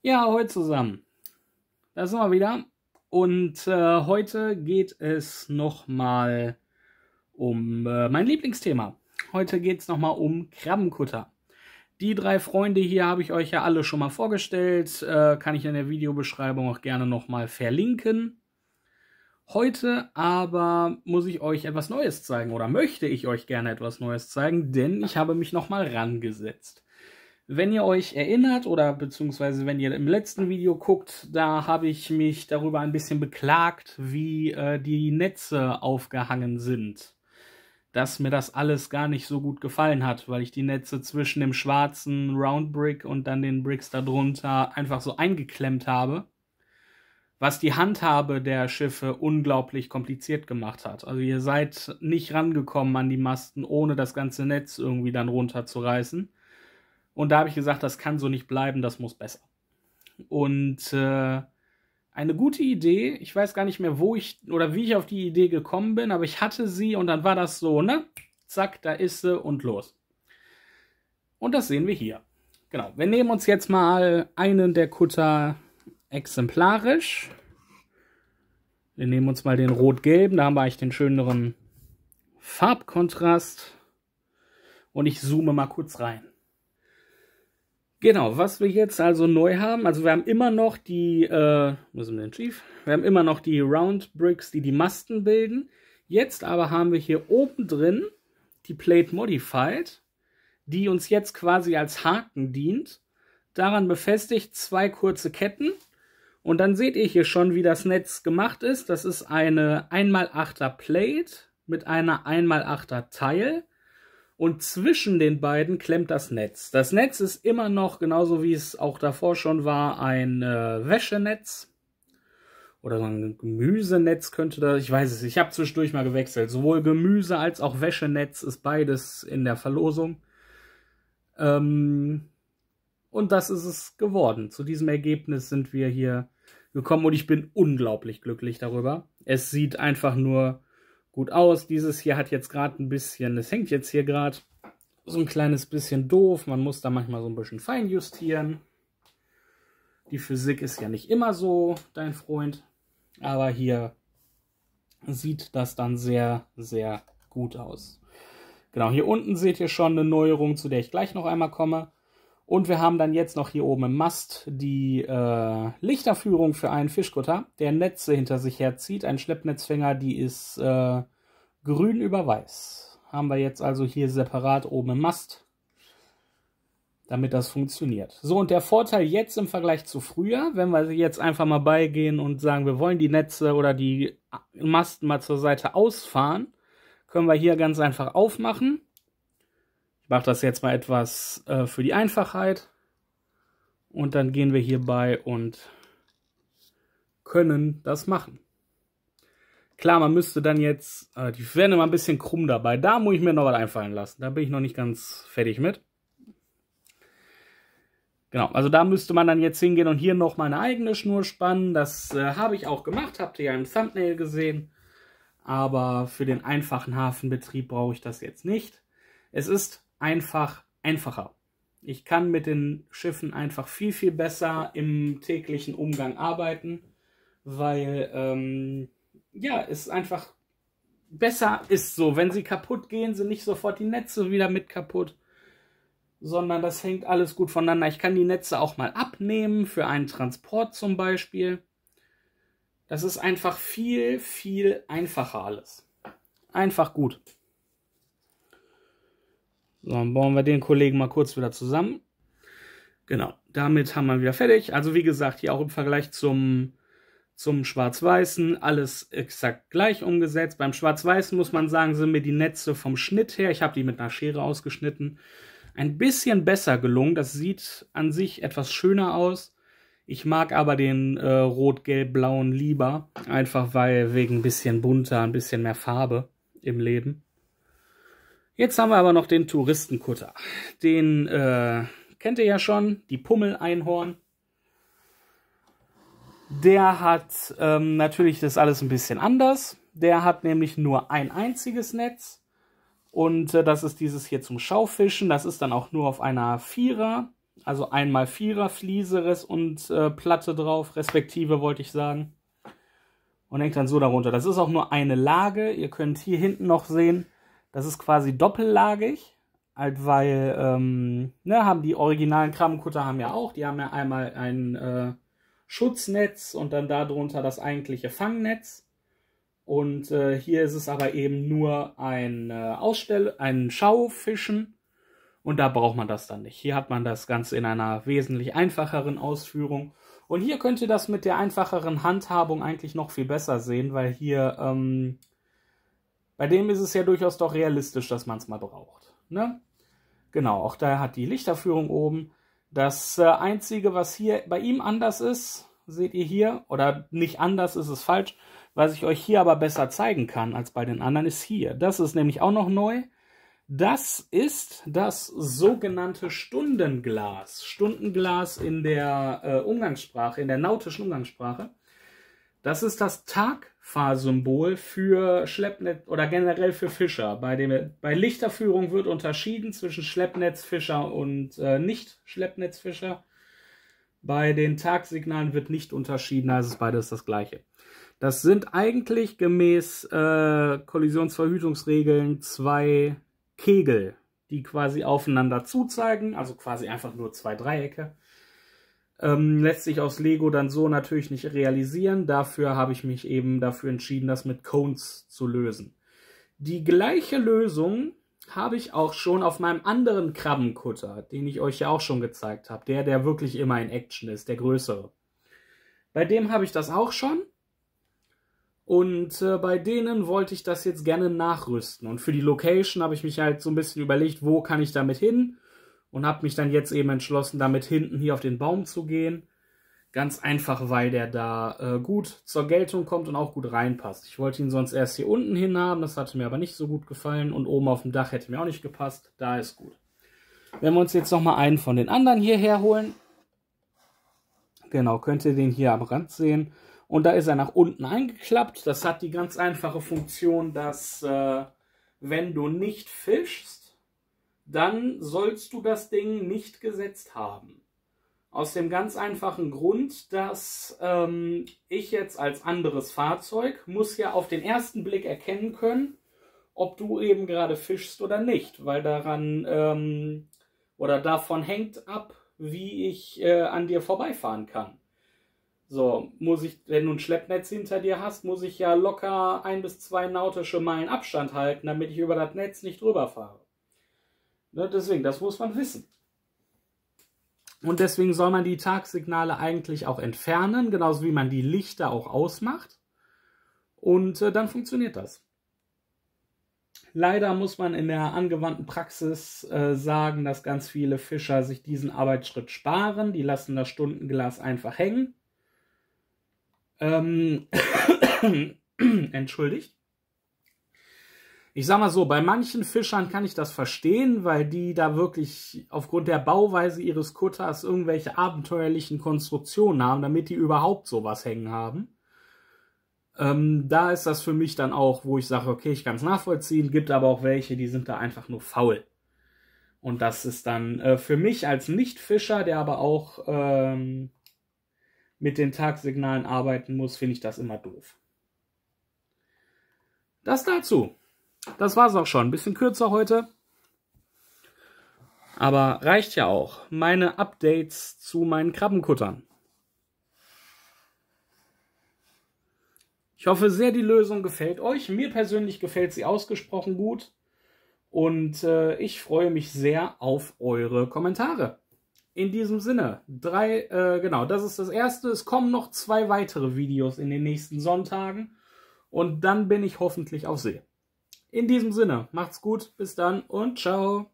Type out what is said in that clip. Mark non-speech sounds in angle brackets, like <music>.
Ja, heute zusammen. Da sind wir wieder. Und äh, heute geht es nochmal um äh, mein Lieblingsthema. Heute geht es nochmal um Krabbenkutter. Die drei Freunde hier habe ich euch ja alle schon mal vorgestellt. Äh, kann ich in der Videobeschreibung auch gerne nochmal verlinken. Heute aber muss ich euch etwas Neues zeigen oder möchte ich euch gerne etwas Neues zeigen, denn ich habe mich nochmal rangesetzt. Wenn ihr euch erinnert oder beziehungsweise wenn ihr im letzten Video guckt, da habe ich mich darüber ein bisschen beklagt, wie äh, die Netze aufgehangen sind. Dass mir das alles gar nicht so gut gefallen hat, weil ich die Netze zwischen dem schwarzen Round Brick und dann den Bricks darunter einfach so eingeklemmt habe. Was die Handhabe der Schiffe unglaublich kompliziert gemacht hat. Also ihr seid nicht rangekommen an die Masten, ohne das ganze Netz irgendwie dann runterzureißen. Und da habe ich gesagt, das kann so nicht bleiben, das muss besser. Und äh, eine gute Idee, ich weiß gar nicht mehr, wo ich oder wie ich auf die Idee gekommen bin, aber ich hatte sie und dann war das so, ne? Zack, da ist sie und los. Und das sehen wir hier. Genau, wir nehmen uns jetzt mal einen der Kutter exemplarisch. Wir nehmen uns mal den rot-gelben, da haben wir eigentlich den schöneren Farbkontrast. Und ich zoome mal kurz rein. Genau, was wir jetzt also neu haben, also wir haben immer noch die, äh, wo sind wir denn schief? Wir haben immer noch die Round Bricks, die die Masten bilden. Jetzt aber haben wir hier oben drin die Plate Modified, die uns jetzt quasi als Haken dient. Daran befestigt zwei kurze Ketten. Und dann seht ihr hier schon, wie das Netz gemacht ist. Das ist eine 1x8er Plate mit einer 1x8er Teil und zwischen den beiden klemmt das Netz. Das Netz ist immer noch, genauso wie es auch davor schon war, ein äh, Wäschenetz oder so ein Gemüsenetz könnte da, ich weiß es, ich habe zwischendurch mal gewechselt. Sowohl Gemüse als auch Wäschenetz ist beides in der Verlosung. Ähm, und das ist es geworden. Zu diesem Ergebnis sind wir hier gekommen und ich bin unglaublich glücklich darüber. Es sieht einfach nur gut aus. Dieses hier hat jetzt gerade ein bisschen, es hängt jetzt hier gerade so ein kleines bisschen doof. Man muss da manchmal so ein bisschen fein justieren. Die Physik ist ja nicht immer so, dein Freund. Aber hier sieht das dann sehr, sehr gut aus. Genau, hier unten seht ihr schon eine Neuerung, zu der ich gleich noch einmal komme. Und wir haben dann jetzt noch hier oben im Mast die äh, Lichterführung für einen Fischkutter, der Netze hinter sich herzieht. Ein Schleppnetzfänger, die ist äh, grün über weiß. Haben wir jetzt also hier separat oben im Mast, damit das funktioniert. So, und der Vorteil jetzt im Vergleich zu früher, wenn wir jetzt einfach mal beigehen und sagen, wir wollen die Netze oder die Masten mal zur Seite ausfahren, können wir hier ganz einfach aufmachen mache das jetzt mal etwas äh, für die Einfachheit. Und dann gehen wir hierbei und können das machen. Klar, man müsste dann jetzt, äh, die werden immer ein bisschen krumm dabei. Da muss ich mir noch was einfallen lassen. Da bin ich noch nicht ganz fertig mit. Genau, also da müsste man dann jetzt hingehen und hier noch meine eigene Schnur spannen. Das äh, habe ich auch gemacht, habt ihr ja im Thumbnail gesehen. Aber für den einfachen Hafenbetrieb brauche ich das jetzt nicht. Es ist einfach einfacher. Ich kann mit den Schiffen einfach viel, viel besser im täglichen Umgang arbeiten, weil ähm, ja, es einfach besser ist so. Wenn sie kaputt gehen, sind nicht sofort die Netze wieder mit kaputt, sondern das hängt alles gut voneinander. Ich kann die Netze auch mal abnehmen für einen Transport zum Beispiel. Das ist einfach viel, viel einfacher alles. Einfach gut. So, dann bauen wir den Kollegen mal kurz wieder zusammen. Genau, damit haben wir wieder fertig. Also wie gesagt, hier auch im Vergleich zum, zum Schwarz-Weißen alles exakt gleich umgesetzt. Beim Schwarz-Weißen muss man sagen, sind mir die Netze vom Schnitt her, ich habe die mit einer Schere ausgeschnitten, ein bisschen besser gelungen. Das sieht an sich etwas schöner aus. Ich mag aber den äh, rot-gelb-blauen lieber, einfach weil wegen ein bisschen bunter, ein bisschen mehr Farbe im Leben. Jetzt haben wir aber noch den Touristenkutter. Den äh, kennt ihr ja schon, die Pummel-Einhorn. Der hat ähm, natürlich das alles ein bisschen anders. Der hat nämlich nur ein einziges Netz. Und äh, das ist dieses hier zum Schaufischen. Das ist dann auch nur auf einer Vierer, also einmal Vierer Flieseres und äh, Platte drauf, respektive wollte ich sagen. Und hängt dann so darunter. Das ist auch nur eine Lage. Ihr könnt hier hinten noch sehen, das ist quasi doppellagig, halt weil, ähm, ne, haben die originalen Krabbenkutter haben ja auch, die haben ja einmal ein äh, Schutznetz und dann darunter das eigentliche Fangnetz. Und äh, hier ist es aber eben nur ein äh, Ausstell ein Schaufischen. Und da braucht man das dann nicht. Hier hat man das Ganze in einer wesentlich einfacheren Ausführung. Und hier könnt ihr das mit der einfacheren Handhabung eigentlich noch viel besser sehen, weil hier ähm, bei dem ist es ja durchaus doch realistisch, dass man es mal braucht. Ne? Genau, auch da hat die Lichterführung oben. Das äh, Einzige, was hier bei ihm anders ist, seht ihr hier, oder nicht anders ist es falsch, was ich euch hier aber besser zeigen kann als bei den anderen, ist hier. Das ist nämlich auch noch neu. Das ist das sogenannte Stundenglas. Stundenglas in der äh, Umgangssprache, in der nautischen Umgangssprache. Das ist das Tag, Fahrsymbol für Schleppnetz oder generell für Fischer. Bei, dem, bei Lichterführung wird unterschieden zwischen Schleppnetzfischer und äh, Nicht-Schleppnetzfischer. Bei den Tagsignalen wird nicht unterschieden, also ist beides das gleiche. Das sind eigentlich gemäß äh, Kollisionsverhütungsregeln zwei Kegel, die quasi aufeinander zuzeigen, also quasi einfach nur zwei Dreiecke. Ähm, lässt sich aus Lego dann so natürlich nicht realisieren. Dafür habe ich mich eben dafür entschieden, das mit Cones zu lösen. Die gleiche Lösung habe ich auch schon auf meinem anderen Krabbenkutter, den ich euch ja auch schon gezeigt habe. Der, der wirklich immer in Action ist, der größere. Bei dem habe ich das auch schon. Und äh, bei denen wollte ich das jetzt gerne nachrüsten. Und für die Location habe ich mich halt so ein bisschen überlegt, wo kann ich damit hin? und habe mich dann jetzt eben entschlossen, damit hinten hier auf den Baum zu gehen. Ganz einfach, weil der da äh, gut zur Geltung kommt und auch gut reinpasst. Ich wollte ihn sonst erst hier unten hin haben, das hatte mir aber nicht so gut gefallen und oben auf dem Dach hätte mir auch nicht gepasst. Da ist gut. Wenn wir uns jetzt nochmal einen von den anderen hierher holen, genau, könnt ihr den hier am Rand sehen. Und da ist er nach unten eingeklappt. Das hat die ganz einfache Funktion, dass äh, wenn du nicht fischst, dann sollst du das Ding nicht gesetzt haben. Aus dem ganz einfachen Grund, dass ähm, ich jetzt als anderes Fahrzeug muss ja auf den ersten Blick erkennen können, ob du eben gerade fischst oder nicht, weil daran ähm, oder davon hängt ab, wie ich äh, an dir vorbeifahren kann. So, muss ich, wenn du ein Schleppnetz hinter dir hast, muss ich ja locker ein bis zwei nautische Meilen Abstand halten, damit ich über das Netz nicht drüber fahre. Ne, deswegen, das muss man wissen. Und deswegen soll man die Tagsignale eigentlich auch entfernen, genauso wie man die Lichter auch ausmacht. Und äh, dann funktioniert das. Leider muss man in der angewandten Praxis äh, sagen, dass ganz viele Fischer sich diesen Arbeitsschritt sparen. Die lassen das Stundenglas einfach hängen. Ähm <coughs> Entschuldigt ich sag mal so, bei manchen Fischern kann ich das verstehen, weil die da wirklich aufgrund der Bauweise ihres Kutters irgendwelche abenteuerlichen Konstruktionen haben, damit die überhaupt sowas hängen haben. Ähm, da ist das für mich dann auch, wo ich sage, okay, ich kann es nachvollziehen, gibt aber auch welche, die sind da einfach nur faul. Und das ist dann äh, für mich als Nicht-Fischer, der aber auch ähm, mit den Tagsignalen arbeiten muss, finde ich das immer doof. Das dazu das war's auch schon. Ein bisschen kürzer heute. Aber reicht ja auch. Meine Updates zu meinen Krabbenkuttern. Ich hoffe sehr, die Lösung gefällt euch. Mir persönlich gefällt sie ausgesprochen gut. Und äh, ich freue mich sehr auf eure Kommentare. In diesem Sinne, drei, äh, genau, das ist das erste. Es kommen noch zwei weitere Videos in den nächsten Sonntagen. Und dann bin ich hoffentlich auf See. In diesem Sinne, macht's gut, bis dann und ciao.